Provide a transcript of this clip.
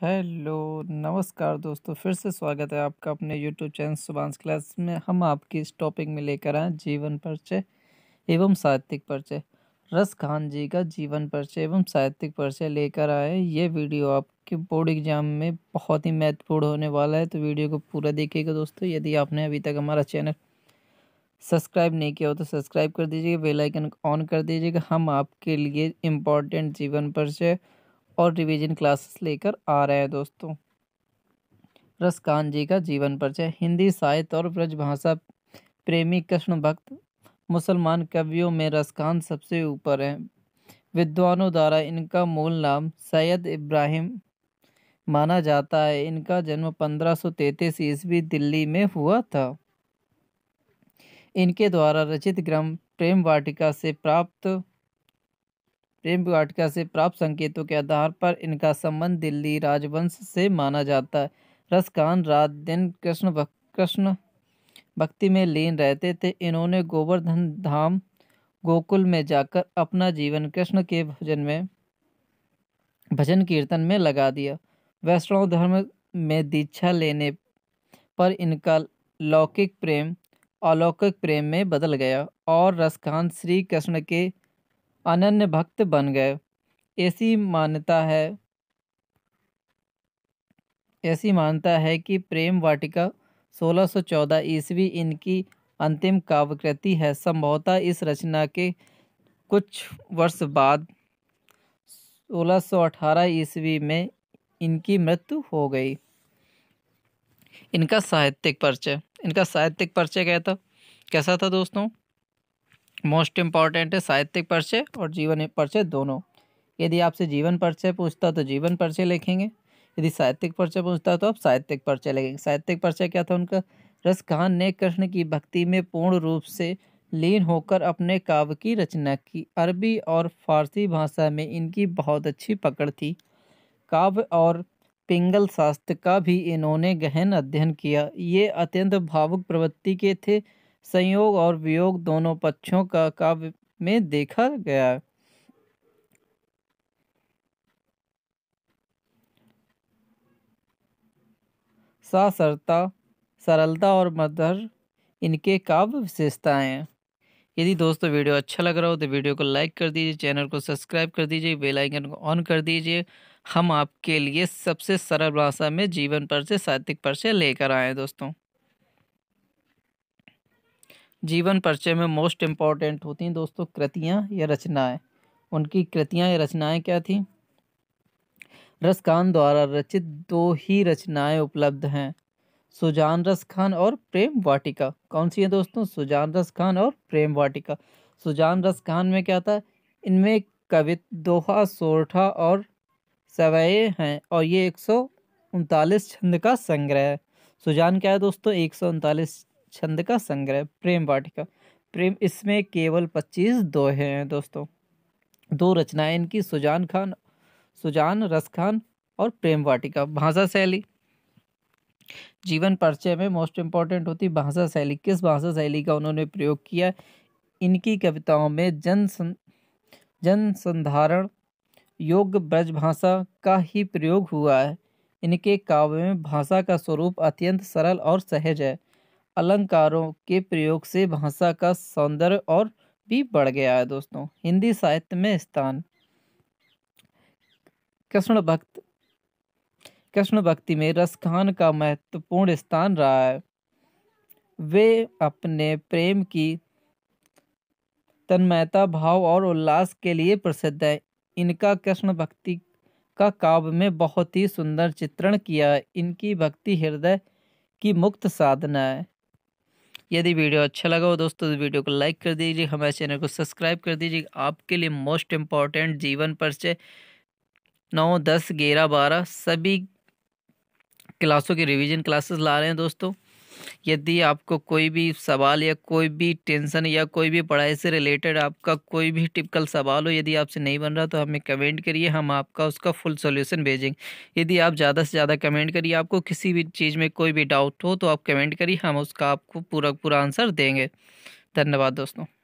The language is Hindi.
हेलो नमस्कार दोस्तों फिर से स्वागत है आपका अपने यूट्यूब चैनल सुबांश क्लास में हम आपकी इस टॉपिक में लेकर आए जीवन परिचय एवं साहित्यिक परिचय रस खान जी का जीवन परिचय एवं साहित्यिक परिचय लेकर आए ये वीडियो आपके बोर्ड एग्जाम में बहुत ही महत्वपूर्ण होने वाला है तो वीडियो को पूरा देखिएगा दोस्तों यदि आपने अभी तक हमारा चैनल सब्सक्राइब नहीं किया हो तो सब्सक्राइब कर दीजिएगा बेलाइकन ऑन कर दीजिएगा हम आपके लिए इम्पॉर्टेंट जीवन परिचय और रिवीजन क्लासेस लेकर आ रहे हैं दोस्तों रसकान जी का जीवन परिचय हिंदी साहित्य और ब्रजभाषा प्रेमी कृष्ण भक्त मुसलमान कवियों में रसकान सबसे ऊपर हैं विद्वानों द्वारा इनका मूल नाम सैयद इब्राहिम माना जाता है इनका जन्म पंद्रह 1533 ईस्वी दिल्ली में हुआ था इनके द्वारा रचित ग्रंथ प्रेम वाटिका से प्राप्त प्रेम वाटिका से प्राप्त संकेतों के आधार पर इनका संबंध दिल्ली राजवंश से माना जाता है रसकान रात दिन कृष्ण कृष्ण भक्ति में लीन रहते थे इन्होंने गोवर्धन धाम गोकुल में जाकर अपना जीवन कृष्ण के भजन में भजन कीर्तन में लगा दिया वैष्णव धर्म में दीक्षा लेने पर इनका लौकिक प्रेम अलौकिक प्रेम में बदल गया और रसखान श्री कृष्ण के अनन्य भक्त बन गए ऐसी मान्यता है ऐसी मान्यता है कि प्रेम वाटिका 1614 ईस्वी इनकी अंतिम काव्यकृति है संभवतः इस रचना के कुछ वर्ष बाद 1618 ईस्वी में इनकी मृत्यु हो गई इनका साहित्यिक परिचय इनका साहित्यिक परिचय क्या था कैसा था दोस्तों मोस्ट इम्पॉर्टेंट है साहित्यिक परिचय और जीवन परिचय दोनों यदि आपसे जीवन परिचय पूछता तो जीवन परिचय लिखेंगे यदि साहित्यिक परिचय पूछता तो आप साहित्यिक परिचय लिखेंगे साहित्यिक परिचय क्या था उनका रस खान ने कृष्ण की भक्ति में पूर्ण रूप से लीन होकर अपने काव्य की रचना की अरबी और फारसी भाषा में इनकी बहुत अच्छी पकड़ थी काव्य और पिंगल शास्त्र का भी इन्होंने गहन अध्ययन किया ये अत्यंत भावुक प्रवृत्ति के थे संयोग और वियोग दोनों पक्षों का काव्य में देखा गया है सासरता सरलता और मधुर इनके काव्य विशेषताएं हैं यदि दोस्तों वीडियो अच्छा लग रहा हो तो वीडियो को लाइक कर दीजिए चैनल को सब्सक्राइब कर दीजिए बेल आइकन को ऑन कर दीजिए हम आपके लिए सबसे सरल भाषा में जीवन पर से साहित्यिक पर से लेकर आए दोस्तों जीवन परिचय में मोस्ट इम्पॉर्टेंट होती हैं दोस्तों कृतियाँ या रचनाएँ उनकी कृतियाँ या रचनाएँ क्या थीं रस खान द्वारा रचित दो ही रचनाएँ उपलब्ध हैं सुजान रस खान और प्रेम वाटिका कौन सी है दोस्तों सुजान रस खान और प्रेम वाटिका सुजान रस खान में क्या था इनमें कवित दोहा सोरठा और सवये हैं और ये एक सौ उनतालीस छंद का संग्रह है सुजान क्या है दोस्तों एक सौ उनतालीस छंद का संग्रह प्रेम वाटिका प्रेम इसमें केवल पच्चीस दोहे हैं दोस्तों दो रचनाएं इनकी सुजान खान सुजान रस खान और प्रेम वाटिका भाषा शैली जीवन परिचय में मोस्ट इम्पॉर्टेंट होती भाषा शैली किस भाषा शैली का उन्होंने प्रयोग किया इनकी कविताओं में जन सं, जन संधारण योग्य ब्रज भाषा का ही प्रयोग हुआ है इनके काव्य में भाषा का स्वरूप अत्यंत सरल और सहज है अलंकारों के प्रयोग से भाषा का सौंदर्य और भी बढ़ गया है दोस्तों हिंदी साहित्य में स्थान कृष्ण भक्त कृष्ण भक्ति में रसखान का महत्वपूर्ण स्थान रहा है वे अपने प्रेम की तन्मयता भाव और उल्लास के लिए प्रसिद्ध है इनका कृष्ण भक्ति का काव्य में बहुत ही सुंदर चित्रण किया है इनकी भक्ति हृदय की मुक्त साधना है यदि वीडियो अच्छा लगा हो दोस्तों तो वीडियो को लाइक कर दीजिए हमारे चैनल को सब्सक्राइब कर दीजिए आपके लिए मोस्ट इम्पॉर्टेंट जीवन परिचय नौ दस ग्यारह बारह सभी क्लासों के रिवीजन क्लासेस ला रहे हैं दोस्तों यदि आपको कोई भी सवाल या कोई भी टेंशन या कोई भी पढ़ाई से रिलेटेड आपका कोई भी टिपिकल सवाल हो यदि आपसे नहीं बन रहा तो हमें कमेंट करिए हम आपका उसका फुल सोल्यूशन भेजेंगे यदि आप ज़्यादा से ज़्यादा कमेंट करिए आपको किसी भी चीज़ में कोई भी डाउट हो तो आप कमेंट करिए हम उसका आपको पूरा पूरा आंसर देंगे धन्यवाद दोस्तों